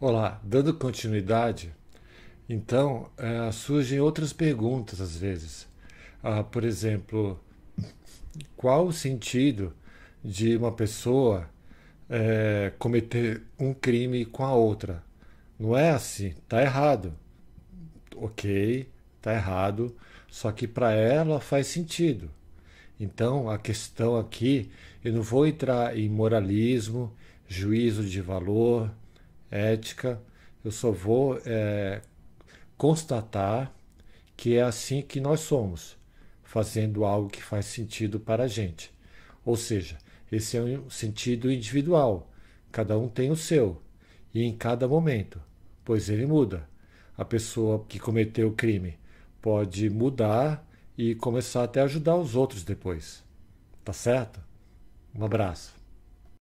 Olá, dando continuidade, então é, surgem outras perguntas às vezes. Ah, por exemplo, qual o sentido de uma pessoa é, cometer um crime com a outra? Não é assim, tá errado. Ok, tá errado, só que para ela faz sentido. Então a questão aqui, eu não vou entrar em moralismo, juízo de valor ética, eu só vou é, constatar que é assim que nós somos, fazendo algo que faz sentido para a gente. Ou seja, esse é um sentido individual, cada um tem o seu, e em cada momento, pois ele muda. A pessoa que cometeu o crime pode mudar e começar até a ajudar os outros depois. Tá certo? Um abraço.